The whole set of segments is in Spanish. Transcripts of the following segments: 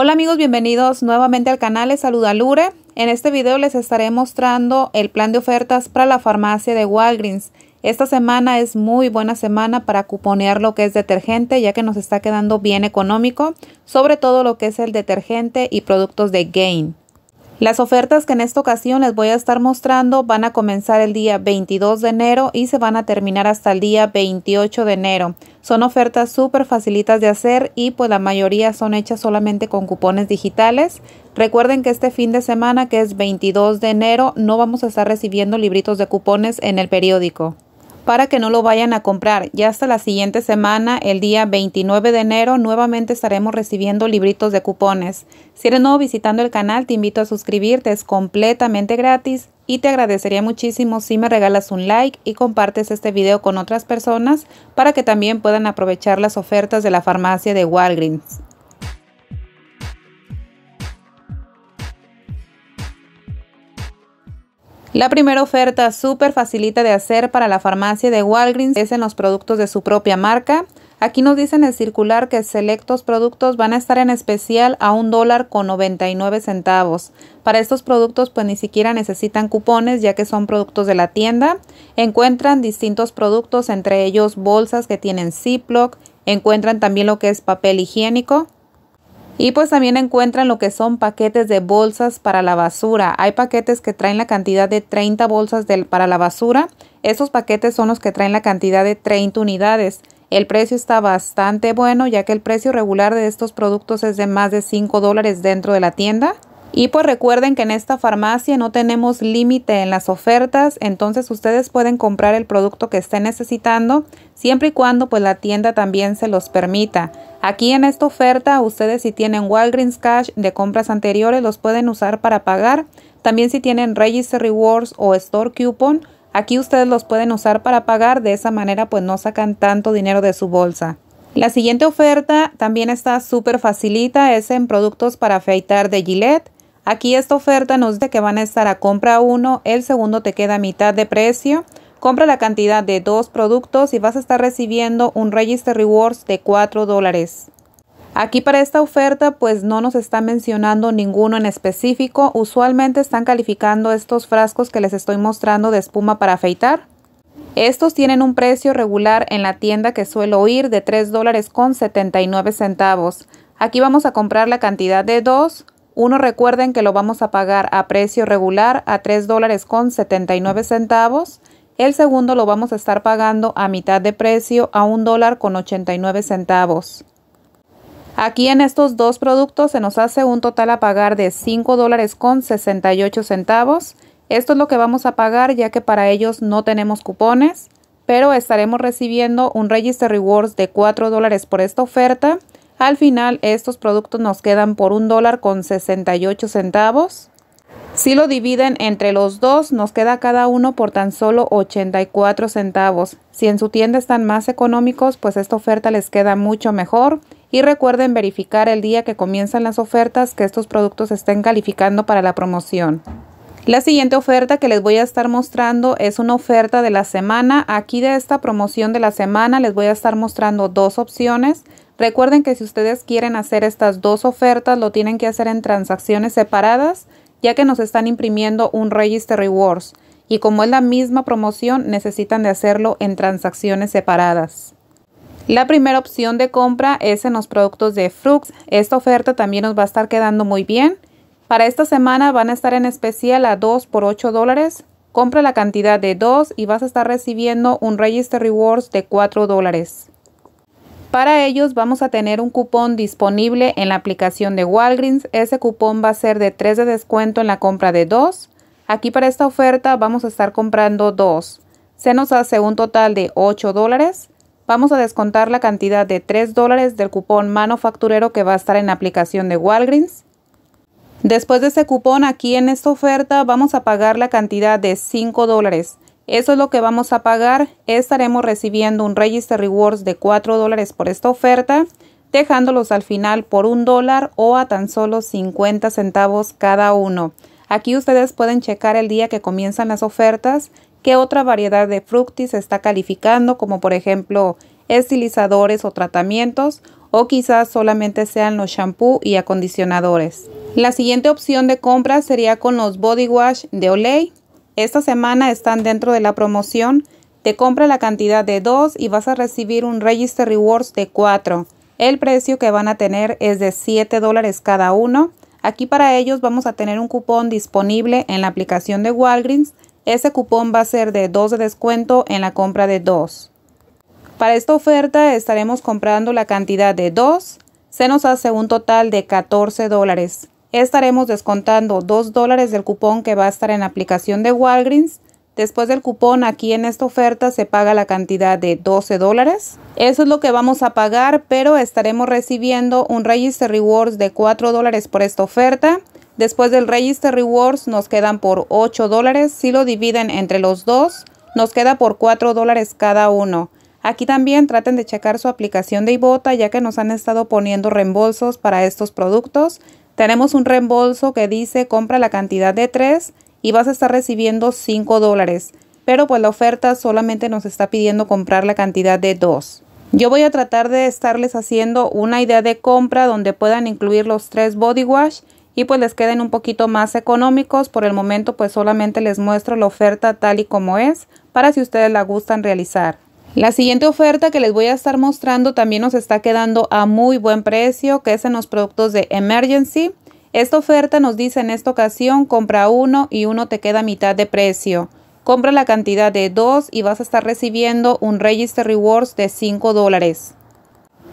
Hola amigos, bienvenidos nuevamente al canal, les saluda Lure. En este video les estaré mostrando el plan de ofertas para la farmacia de Walgreens. Esta semana es muy buena semana para cuponear lo que es detergente ya que nos está quedando bien económico, sobre todo lo que es el detergente y productos de Gain. Las ofertas que en esta ocasión les voy a estar mostrando van a comenzar el día 22 de enero y se van a terminar hasta el día 28 de enero. Son ofertas súper facilitas de hacer y pues la mayoría son hechas solamente con cupones digitales. Recuerden que este fin de semana que es 22 de enero no vamos a estar recibiendo libritos de cupones en el periódico para que no lo vayan a comprar. Ya hasta la siguiente semana, el día 29 de enero, nuevamente estaremos recibiendo libritos de cupones. Si eres nuevo visitando el canal, te invito a suscribirte, es completamente gratis y te agradecería muchísimo si me regalas un like y compartes este video con otras personas para que también puedan aprovechar las ofertas de la farmacia de Walgreens. La primera oferta súper facilita de hacer para la farmacia de Walgreens es en los productos de su propia marca. Aquí nos dicen en circular que selectos productos van a estar en especial a un dólar con 99 centavos. Para estos productos pues ni siquiera necesitan cupones ya que son productos de la tienda. Encuentran distintos productos entre ellos bolsas que tienen Ziploc. Encuentran también lo que es papel higiénico. Y pues también encuentran lo que son paquetes de bolsas para la basura. Hay paquetes que traen la cantidad de 30 bolsas para la basura. Esos paquetes son los que traen la cantidad de 30 unidades. El precio está bastante bueno ya que el precio regular de estos productos es de más de 5 dólares dentro de la tienda. Y pues recuerden que en esta farmacia no tenemos límite en las ofertas, entonces ustedes pueden comprar el producto que estén necesitando, siempre y cuando pues la tienda también se los permita. Aquí en esta oferta, ustedes si tienen Walgreens Cash de compras anteriores, los pueden usar para pagar. También si tienen Register Rewards o Store Coupon, aquí ustedes los pueden usar para pagar, de esa manera pues no sacan tanto dinero de su bolsa. La siguiente oferta también está súper facilita, es en productos para afeitar de Gillette. Aquí esta oferta nos dice que van a estar a compra uno, el segundo te queda a mitad de precio. Compra la cantidad de dos productos y vas a estar recibiendo un Register Rewards de 4 dólares. Aquí para esta oferta pues no nos está mencionando ninguno en específico. Usualmente están calificando estos frascos que les estoy mostrando de espuma para afeitar. Estos tienen un precio regular en la tienda que suelo ir de $3.79 dólares con centavos. Aquí vamos a comprar la cantidad de dos uno recuerden que lo vamos a pagar a precio regular a $3.79. dólares con 79 centavos. El segundo lo vamos a estar pagando a mitad de precio a $1.89. dólar con 89 centavos. Aquí en estos dos productos se nos hace un total a pagar de 5 dólares con 68 centavos. Esto es lo que vamos a pagar ya que para ellos no tenemos cupones, pero estaremos recibiendo un Register Rewards de 4 dólares por esta oferta al final estos productos nos quedan por un dólar con 68 centavos. Si lo dividen entre los dos, nos queda cada uno por tan solo 84 centavos. Si en su tienda están más económicos, pues esta oferta les queda mucho mejor. Y recuerden verificar el día que comienzan las ofertas que estos productos estén calificando para la promoción. La siguiente oferta que les voy a estar mostrando es una oferta de la semana. Aquí de esta promoción de la semana les voy a estar mostrando dos opciones. Recuerden que si ustedes quieren hacer estas dos ofertas, lo tienen que hacer en transacciones separadas, ya que nos están imprimiendo un Register Rewards. Y como es la misma promoción, necesitan de hacerlo en transacciones separadas. La primera opción de compra es en los productos de Frux. Esta oferta también nos va a estar quedando muy bien. Para esta semana van a estar en especial a 2 por 8 dólares. Compra la cantidad de 2 y vas a estar recibiendo un Register Rewards de 4 dólares. Para ellos vamos a tener un cupón disponible en la aplicación de Walgreens. Ese cupón va a ser de 3 de descuento en la compra de 2. Aquí para esta oferta vamos a estar comprando 2. Se nos hace un total de 8 dólares. Vamos a descontar la cantidad de 3 dólares del cupón manufacturero que va a estar en la aplicación de Walgreens. Después de ese cupón aquí en esta oferta vamos a pagar la cantidad de 5 dólares. Eso es lo que vamos a pagar. Estaremos recibiendo un Register Rewards de 4 dólares por esta oferta, dejándolos al final por $1 dólar o a tan solo 50 centavos cada uno. Aquí ustedes pueden checar el día que comienzan las ofertas, qué otra variedad de fructis está calificando, como por ejemplo estilizadores o tratamientos, o quizás solamente sean los shampoo y acondicionadores. La siguiente opción de compra sería con los body wash de Olay esta semana están dentro de la promoción. Te compra la cantidad de 2 y vas a recibir un Register Rewards de 4. El precio que van a tener es de 7 dólares cada uno. Aquí para ellos vamos a tener un cupón disponible en la aplicación de Walgreens. Ese cupón va a ser de 2 de descuento en la compra de 2. Para esta oferta estaremos comprando la cantidad de 2. Se nos hace un total de 14 dólares estaremos descontando 2 dólares del cupón que va a estar en la aplicación de Walgreens. Después del cupón aquí en esta oferta se paga la cantidad de 12 dólares. Eso es lo que vamos a pagar, pero estaremos recibiendo un Register Rewards de 4 dólares por esta oferta. Después del Register Rewards nos quedan por 8 dólares. Si lo dividen entre los dos, nos queda por 4 dólares cada uno. Aquí también traten de checar su aplicación de Ibota ya que nos han estado poniendo reembolsos para estos productos. Tenemos un reembolso que dice compra la cantidad de 3 y vas a estar recibiendo 5 dólares, pero pues la oferta solamente nos está pidiendo comprar la cantidad de 2. Yo voy a tratar de estarles haciendo una idea de compra donde puedan incluir los 3 body wash y pues les queden un poquito más económicos. Por el momento pues solamente les muestro la oferta tal y como es para si ustedes la gustan realizar. La siguiente oferta que les voy a estar mostrando también nos está quedando a muy buen precio, que es en los productos de Emergency. Esta oferta nos dice en esta ocasión, compra uno y uno te queda a mitad de precio. Compra la cantidad de dos y vas a estar recibiendo un Register Rewards de 5 dólares.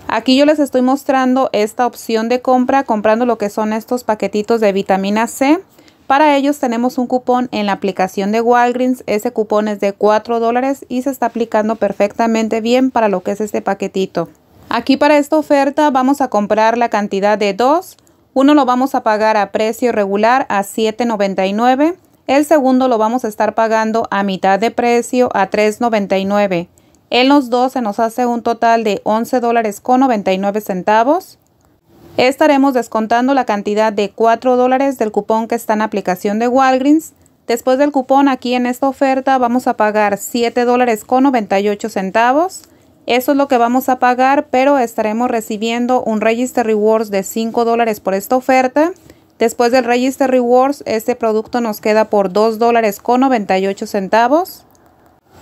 Aquí yo les estoy mostrando esta opción de compra comprando lo que son estos paquetitos de vitamina C. Para ellos tenemos un cupón en la aplicación de Walgreens. Ese cupón es de 4 dólares y se está aplicando perfectamente bien para lo que es este paquetito. Aquí para esta oferta vamos a comprar la cantidad de dos. Uno lo vamos a pagar a precio regular a $7.99. El segundo lo vamos a estar pagando a mitad de precio a $3.99. En los dos se nos hace un total de $11.99 centavos. Estaremos descontando la cantidad de 4 dólares del cupón que está en aplicación de Walgreens. Después del cupón aquí en esta oferta vamos a pagar 7 dólares con 98 centavos. Eso es lo que vamos a pagar, pero estaremos recibiendo un Register Rewards de 5 dólares por esta oferta. Después del Register Rewards, este producto nos queda por 2 dólares con 98 centavos.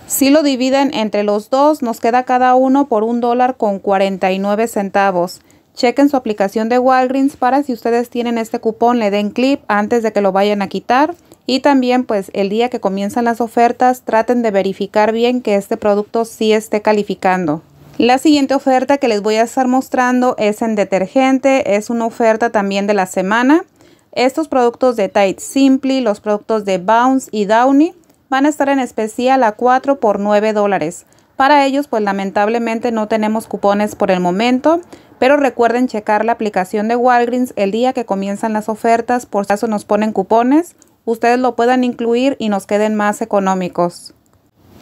Si lo dividen entre los dos, nos queda cada uno por un dólar con 49 centavos. Chequen su aplicación de Walgreens para si ustedes tienen este cupón, le den clip antes de que lo vayan a quitar. Y también pues el día que comienzan las ofertas traten de verificar bien que este producto sí esté calificando. La siguiente oferta que les voy a estar mostrando es en detergente, es una oferta también de la semana. Estos productos de Tide Simply, los productos de Bounce y Downy van a estar en especial a 4 por 9 dólares. Para ellos pues lamentablemente no tenemos cupones por el momento, pero recuerden checar la aplicación de Walgreens el día que comienzan las ofertas por si nos ponen cupones, ustedes lo puedan incluir y nos queden más económicos.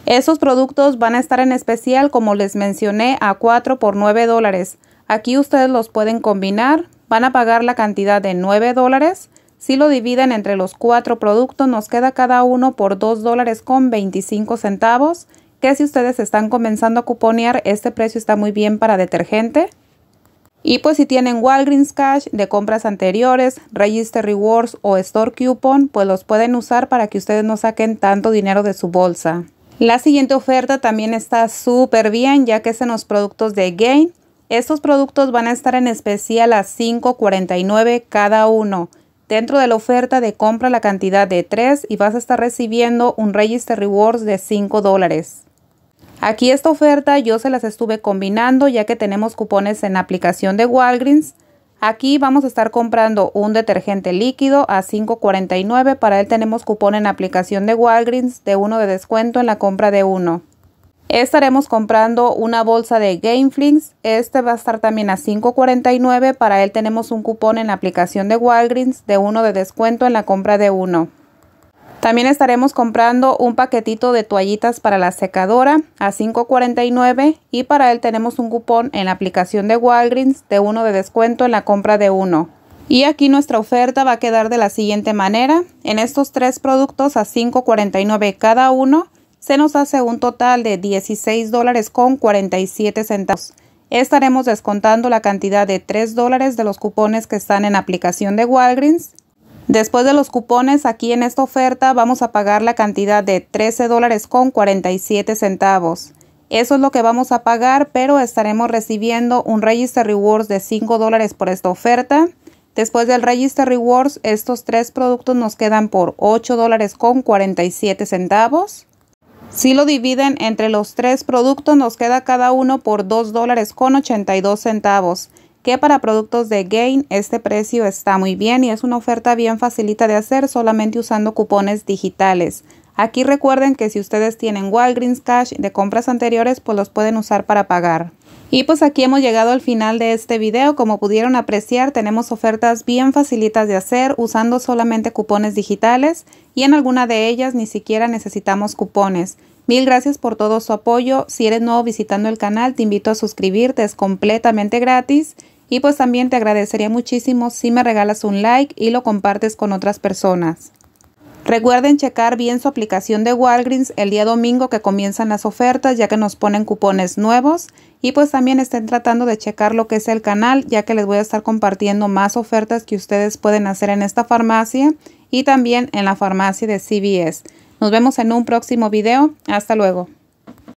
Esos productos van a estar en especial, como les mencioné, a 4 por 9 dólares. Aquí ustedes los pueden combinar, van a pagar la cantidad de 9 dólares. Si lo dividen entre los 4 productos, nos queda cada uno por 2 dólares con 25 centavos, que si ustedes están comenzando a cuponear, este precio está muy bien para detergente. Y pues si tienen Walgreens Cash de compras anteriores, Register Rewards o Store Coupon, pues los pueden usar para que ustedes no saquen tanto dinero de su bolsa. La siguiente oferta también está súper bien ya que es en los productos de Gain. Estos productos van a estar en especial a 5.49 cada uno. Dentro de la oferta de compra la cantidad de 3 y vas a estar recibiendo un Register Rewards de 5 dólares. Aquí esta oferta yo se las estuve combinando ya que tenemos cupones en aplicación de Walgreens. Aquí vamos a estar comprando un detergente líquido a $5.49. Para él tenemos cupón en aplicación de Walgreens de uno de descuento en la compra de uno. Estaremos comprando una bolsa de Gameflings. Este va a estar también a $5.49. Para él tenemos un cupón en la aplicación de Walgreens de uno de descuento en la compra de uno. También estaremos comprando un paquetito de toallitas para la secadora a $5.49 y para él tenemos un cupón en la aplicación de Walgreens de uno de descuento en la compra de uno. Y aquí nuestra oferta va a quedar de la siguiente manera. En estos tres productos a $5.49 cada uno se nos hace un total de $16.47. Estaremos descontando la cantidad de $3 de los cupones que están en aplicación de Walgreens Después de los cupones, aquí en esta oferta vamos a pagar la cantidad de 13 dólares con 47 centavos. Eso es lo que vamos a pagar, pero estaremos recibiendo un Register Rewards de 5 dólares por esta oferta. Después del Register Rewards, estos tres productos nos quedan por 8 dólares con 47 centavos. Si lo dividen entre los tres productos, nos queda cada uno por 2 dólares con 82 centavos que para productos de Gain este precio está muy bien y es una oferta bien facilita de hacer solamente usando cupones digitales. Aquí recuerden que si ustedes tienen Walgreens Cash de compras anteriores, pues los pueden usar para pagar. Y pues aquí hemos llegado al final de este video. Como pudieron apreciar, tenemos ofertas bien facilitas de hacer usando solamente cupones digitales y en alguna de ellas ni siquiera necesitamos cupones. Mil gracias por todo su apoyo. Si eres nuevo visitando el canal, te invito a suscribirte, es completamente gratis. Y pues también te agradecería muchísimo si me regalas un like y lo compartes con otras personas. Recuerden checar bien su aplicación de Walgreens el día domingo que comienzan las ofertas ya que nos ponen cupones nuevos y pues también estén tratando de checar lo que es el canal ya que les voy a estar compartiendo más ofertas que ustedes pueden hacer en esta farmacia y también en la farmacia de CVS. Nos vemos en un próximo video. Hasta luego.